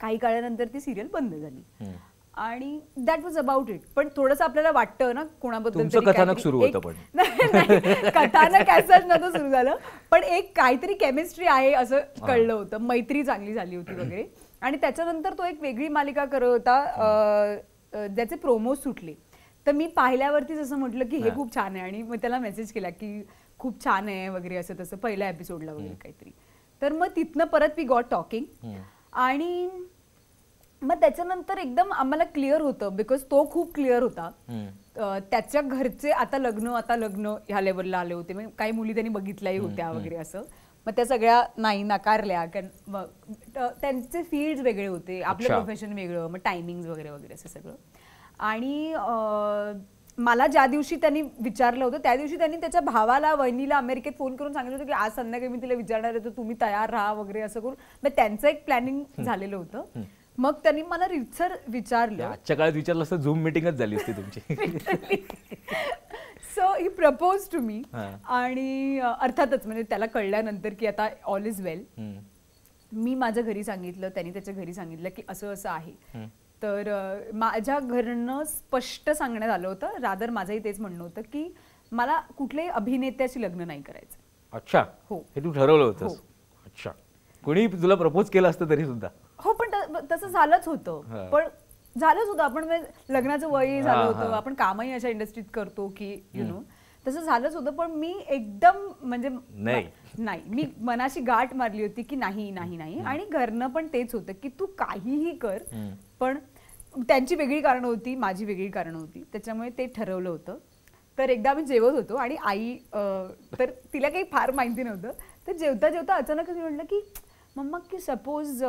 काही काळानंतर ती सिरियल बंद झाली आणि दॅट वॉज अबाउट इट पण थोडस आपल्याला वाटतं ना कोणाबद्दल कथानक सुरू होतं पण कथानक ना नव्हतं सुरू झालं पण एक काहीतरी केमिस्ट्री आहे असं कळलं होतं मैत्री चांगली झाली होती वगैरे आणि त्याच्यानंतर तो एक वेगळी मालिका करत होता ज्याचे प्रोमो सुटले तर मी पाहिल्यावरतीच असं म्हटलं की हे खूप छान आहे आणि मग त्याला मेसेज केला की खूप छान आहे वगैरे असं तसं पहिल्या एपिसोडला वगैरे काहीतरी तर मग तिथनं परत वी गॉट टॉकिंग आणि मग त्याच्यानंतर एकदम आम्हाला क्लिअर होतं बिकॉज तो खूप क्लिअर होता त्याच्या घरचे आता लग्न आता लग्न ह्या लेवलला आले होते म्हणजे काही मुली त्यांनी बघितल्याही होत्या वगैरे असं मग त्या सगळ्या नाही नाकारल्या त्यांचे फील्ड वेगळे होते आपलं प्रोफेशन वेगळं मग टायमिंग वगैरे वगैरे असं सगळं आणि मला ज्या दिवशी त्यांनी विचारलं होतं त्या दिवशी त्यांनी त्याच्या भावाला वहिनीला अमेरिकेत फोन करून सांगितलं होतं की आज संध्याकाळी मी तिला विचारणार आहे तर तुम्ही तयार राहा वगैरे असं करून मग त्यांचं एक प्लॅनिंग झालेलं होतं मग त्यांनी मला रितसर विचारलं आजच्या काळात विचारलं असं झूम मिटिंगच झाली असती तुमची so he propose to me आणि अर्थातच म्हणजे त्याला कळल्यानंतर की आता ऑल इज वेल मी माझ्या घरी सांगितलं त्यांनी त्याच्या घरी सांगितलं की असं असं आहे तर माझ्या घरनं स्पष्ट सांगण्यात आलं होतं रादर माझंही तेच म्हणणं होतं की मला कुठल्याही अभिनेत्याशी लग्न नाही करायचं अच्छा हो हे तू ठरवलं होतं हो. अच्छा कुणी तुला प्रपोज केलं असतं तरी सुद्धा तसं झालंच होतं पण झालंच होतं आपण म्हणजे लग्नाचं वय झालं होतं आपण कामही अशा इंडस्ट्रीत करतो की यु नो तसं झालंच होतं पण मी एकदम म्हणजे नाही मी मनाशी गाठ मारली होती की नाही नाही नाही आणि घरनं पण तेच होतं की तू काहीही कर पण त्यांची वेगळी कारणं होती माझी वेगळी कारणं होती त्याच्यामुळे ते ठरवलं होतं तर एकदा मी जेवत होतो आणि आई तर तिला काही फार माहिती नव्हतं तर जेवता जेवता अचानक मी म्हटलं की मम्मा की सपोज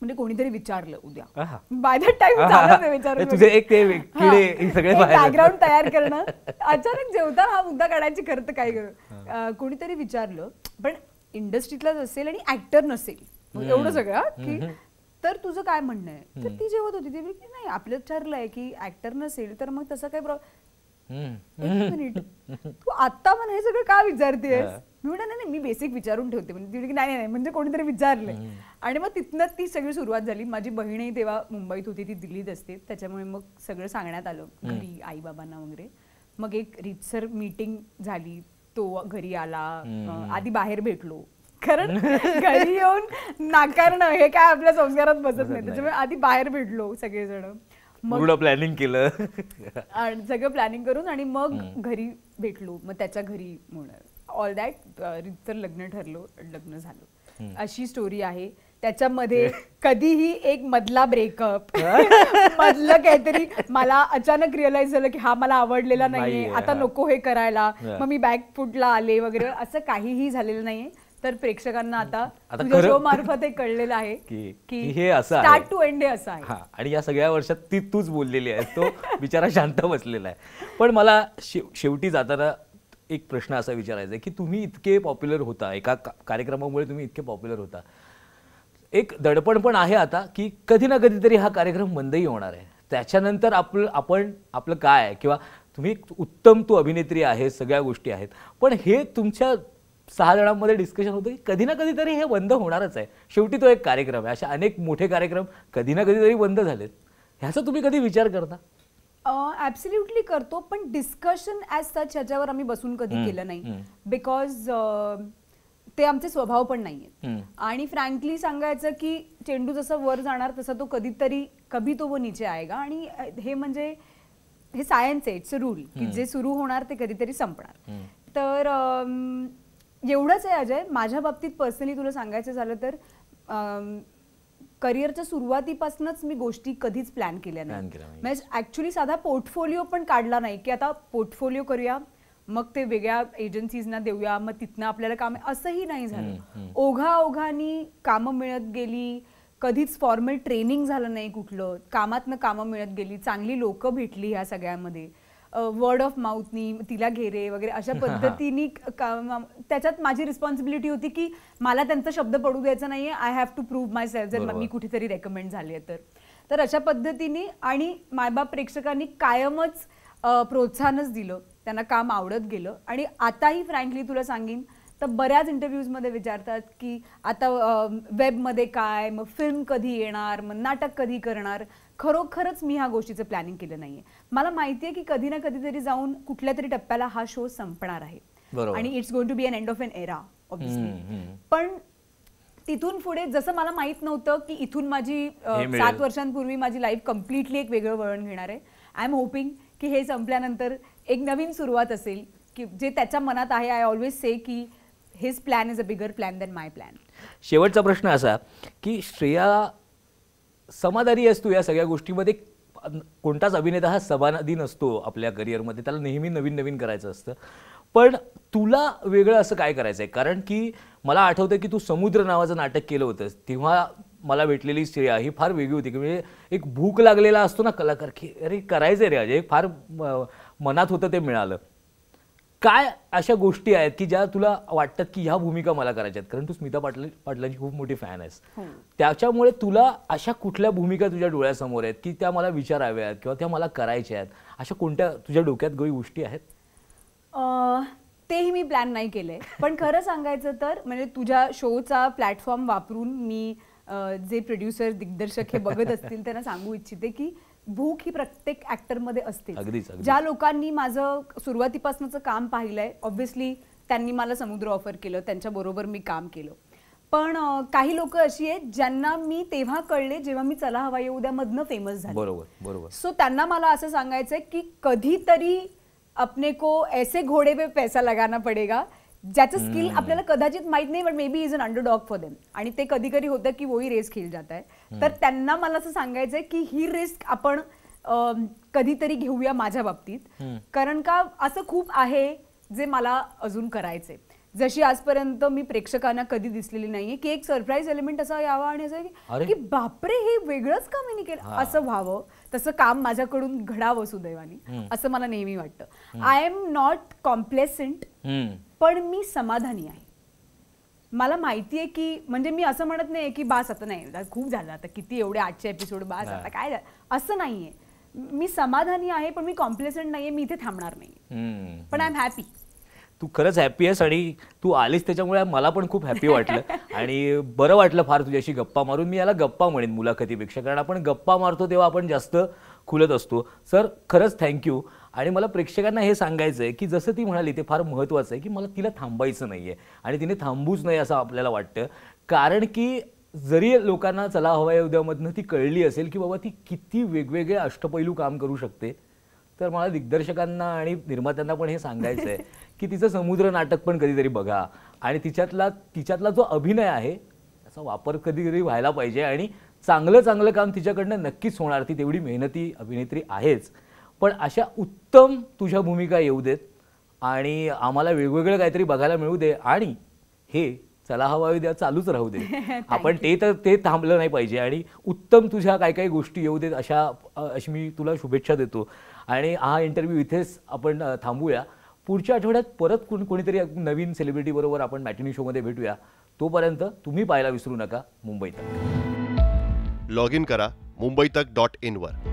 म्हणजे कोणीतरी विचारलं उद्या बाय दॅट टाइम तुझे एक किडे सगळे बॅकग्राऊंड तयार करणं अचानक जेवता हा मुद्दा काढायची तर काय ग कोणीतरी विचारलं पण इंडस्ट्रीतलाच असेल आणि ऍक्टर नसेल एवढं सगळं की तर तुझं काय म्हणणं आहे तर ती जेवत होती ती की नाही आपलं ठरलंय की ऍक्टर नसेल तर मग तसं काय प्रॉब्लेम मिनिट तू आता पण हे सगळं का विचारतेस मी नाही मी बेसिक विचारून ठेवते म्हणजे की नाही नाही म्हणजे कोणीतरी विचारलं आणि मग तिथनं ती सगळी सुरुवात झाली माझी बहिणी तेव्हा मुंबईत होती ती दिल्लीत असते त्याच्यामुळे मग सगळं सांगण्यात आलं घरी आई बाबांना वगैरे मग एक रितसर मीटिंग झाली तो घरी आला आधी बाहेर भेटलो कारण घरी येऊन नाकारणं हे काय आपल्या संस्कारात बसत नाही त्याच्यामुळे आधी बाहेर भेटलो सगळेजण मग प्लॅनिंग केलं आणि सगळं प्लॅनिंग करून आणि मग घरी भेटलो मग त्याच्या घरी म्हणून ऑल दॅट तर लग्न ठरलो लग्न झालो अशी स्टोरी आहे त्याच्यामध्ये कधीही एक मधला ब्रेकअप मधलं काहीतरी मला अचानक रिअलाइज झालं की हा मला आवडलेला नाहीये आता नको हे करायला मग मी बॅक फुटला आले वगैरे असं काहीही झालेलं नाहीये तर प्रेक्षकांना आता शो मार्फत कळलेलं आहे की हे असं स्टार्ट टू एंड असं आहे आणि या सगळ्या वर्षात ती तूच बोललेली आहे तो बिचारा शांत बसलेला आहे पण मला शेवटी जाताना एक प्रश्न असा विचारायचा आहे की तुम्ही इतके पॉप्युलर होता एका कार्यक्रमामुळे तुम्ही इतके पॉप्युलर होता एक दडपण पण आहे आता की कधी ना कधीतरी हा कार्यक्रम बंदही होणार आहे त्याच्यानंतर आपलं आपण आपलं काय आहे किंवा तुम्ही उत्तम तू अभिनेत्री आहे सगळ्या गोष्टी आहेत पण हे तुमच्या सहा जणांमध्ये डिस्कशन होतं की कधी ना कधीतरी हे बंद होणारच आहे शेवटी तो एक कार्यक्रम आहे अशा अनेक मोठे कार्यक्रम कधी ना कधीतरी बंद झालेत ह्याचा तुम्ही कधी विचार करता ऍब्सोल्युटली करतो पण डिस्कशन ॲज सच ह्याच्यावर आम्ही बसून कधी केलं नाही बिकॉज ते आमचे स्वभाव पण नाहीये आणि फ्रँकली सांगायचं की चेंडू जसा वर जाणार तसा तो कधीतरी कभी तो व नीचे आएगा आणि हे म्हणजे हे सायन्स आहे इट्स रूल की जे सुरू होणार ते कधीतरी संपणार तर एवढंच आहे अजय माझ्या बाबतीत पर्सनली तुला सांगायचं झालं तर करिअरच्या सुरुवातीपासूनच मी गोष्टी कधीच प्लॅन केल्या नाही म्हणजे ऍक्च्युली साधा पोर्टफोलिओ पण काढला नाही की आता पोर्टफोलिओ करूया मग ते वेगळ्या एजन्सीजना देऊया मग तिथनं आपल्याला काम असंही नाही झालं ओघा ओघानी कामं मिळत गेली कधीच फॉर्मल ट्रेनिंग झालं नाही कुठलं कामातनं कामं मिळत गेली चांगली लोक भेटली ह्या सगळ्यामध्ये वर्ड ऑफ माउथनी तिला घेरे वगैरे अशा पद्धतीने त्याच्यात माझी रिस्पॉन्सिबिलिटी होती की मला त्यांचा शब्द पडू द्यायचा नाही आहे I have to prove my self जर मी कुठेतरी रेकमेंड झाले आहे तर तर अशा पद्धतीने आणि मायबाप प्रेक्षकांनी कायमच प्रोत्साहनच दिलं त्यांना काम आवडत गेलं आणि आताही फ्रँकली तुला सांगेन तर बऱ्याच इंटरव्ह्यूजमध्ये विचारतात की आता वेबमध्ये काय मग फिल्म कधी येणार मग नाटक कधी करणार खरोखरच मी ह्या गोष्टीचं प्लॅनिंग केलं नाहीये मला माहिती आहे की कधी ना कधीतरी जाऊन कुठल्या तरी टप्प्याला हा शो संपणार आहे आणि it's going to be an end of an era obviously पण तिथून पुढे जसं मला माहित नव्हतं की इथून माझी सात वर्षांपूर्वी माझी लाईफ कम्प्लिटली एक वेगळं वळण घेणार आहे आय एम होपिंग की हे संपल्यानंतर एक नवीन सुरुवात असेल की जे त्याच्या मनात आहे आय ऑलवेज से की his plan is a bigger plan than my plan शेवटचा प्रश्न असा की श्रेया समाधानी असतो या सगळ्या गोष्टीमध्ये कोणताच अभिनेता हा समाधानी नसतो आपल्या करिअरमध्ये त्याला नेहमी नवीन नवीन करायचं असतं पण तुला वेगळं असं काय करायचं आहे कारण की मला आठवतं की तू समुद्र नावाचं नाटक केलं होतंस तेव्हा मला भेटलेली श्रेया ही फार वेगळी होती की म्हणजे एक भूक लागलेला असतो ना कलाकार की अरे करायचं रे अजय फार मनात होतं ते मिळालं काय अशा गोष्टी आहेत की ज्या तुला वाटतात की ह्या भूमिका मला करायच्या आहेत कारण तू स्मिता पाटला पाटलांची खूप मोठी फॅन आहेस हो. त्याच्यामुळे तुला अशा कुठल्या भूमिका तुझ्या डोळ्यासमोर आहेत की त्या मला विचाराव्या किंवा त्या मला करायच्या आहेत अशा कोणत्या तुझ्या डोक्यात गोळी गोष्टी आहेत तेही मी प्लॅन नाही केले पण खरं सांगायचं तर म्हणजे तुझ्या शोचा प्लॅटफॉर्म वापरून मी जे प्रोड्युसर दिग्दर्शक हे बघत असतील त्यांना सांगू इच्छिते की भूक ही प्रत्येक ऍक्टरमध्ये असते ज्या लोकांनी माझं सुरुवातीपासूनच काम पाहिलंय ऑब्व्हियसली त्यांनी मला समुद्र ऑफर केलं त्यांच्याबरोबर मी काम केलं पण काही लोक अशी आहेत ज्यांना मी तेव्हा कळले जेव्हा मी चला हवा येऊ मधनं फेमस झाले बरोबर बरोबर सो त्यांना मला असं सांगायचंय की कधीतरी अपने को ऐसे घोडे पे पैसा लगाना पडेगा ज्याचं स्किल आपल्याला कदाचित माहीत नाही but maybe is an underdog for them आणि ते कधी कधी होतं की वोही रेस खेळ जात आहे तर त्यांना मला असं सांगायचंय की ही रिस्क आपण कधीतरी घेऊया माझ्या बाबतीत कारण का असं खूप आहे जे मला अजून करायचंय जशी आजपर्यंत मी प्रेक्षकांना कधी दिसलेली नाहीये की एक सरप्राईज एलिमेंट असा यावा आणि असं की बापरे हे वेगळंच का मी केलं असं व्हावं तसं काम माझ्याकडून घडावं सुदैवानी असं मला नेहमी वाटतं आय एम नॉट कॉम्प्लेसेंट पण मी समाधानी आहे मला माहिती आहे की म्हणजे मी असं म्हणत नाही की बास आता नाही खूप झालं आता किती एवढे आजचे एपिसोड बास आता काय असं नाहीये मी समाधानी आहे पण मी कॉम्प्लेसंट नाहीये मी इथे थांबणार नाही पण आय एम हॅपी तू खरंच हॅपी आहेस आणि तू आलीस त्याच्यामुळे मला पण खूप हॅपी वाटलं आणि बरं वाटलं फार तुझ्याशी गप्पा मारून मी याला गप्पा म्हणेन मुलाखतीपेक्षा कारण आपण गप्पा मारतो तेव्हा आपण जास्त खुलत असतो सर खरंच थँक्यू आणि मला प्रेक्षकांना हे सांगायचं आहे की जसं ती म्हणाली ते फार महत्त्वाचं आहे की मला तिला थांबायचं नाही आहे आणि तिने थांबूच नाही असं आपल्याला वाटतं कारण की जरी लोकांना चला हवा उद्यामधनं ती कळली असेल की बाबा ती किती वेगवेगळे अष्टपैलू काम करू शकते तर मला दिग्दर्शकांना आणि निर्मात्यांना पण हे सांगायचं आहे की तिचं समुद्र नाटक पण कधीतरी बघा आणि तिच्यातला तिच्यातला जो अभिनय आहे त्याचा वापर कधीतरी व्हायला पाहिजे आणि चांगलं चांगलं काम तिच्याकडनं नक्कीच होणार ती तेवढी मेहनती अभिनेत्री आहेच पण अशा उत्तम तुझ्या भूमिका येऊ देत आणि आम्हाला वेगवेगळं काहीतरी बघायला मिळू दे आणि हे चला हवा द्या चालूच राहू दे आपण ते तर ते थांबलं नाही पाहिजे आणि उत्तम तुझ्या काही काही गोष्टी येऊ देत अशा अशी मी तुला शुभेच्छा देतो आणि हा इंटरव्ह्यू इथेच आपण थांबूया पुढच्या आठवड्यात परत कोण कोणीतरी नवीन सेलिब्रिटीबरोबर आपण मॅटिनी शोमध्ये भेटूया तोपर्यंत तुम्ही पाहायला विसरू नका मुंबई तक लॉग इन करा मुंबई तक डॉट इनवर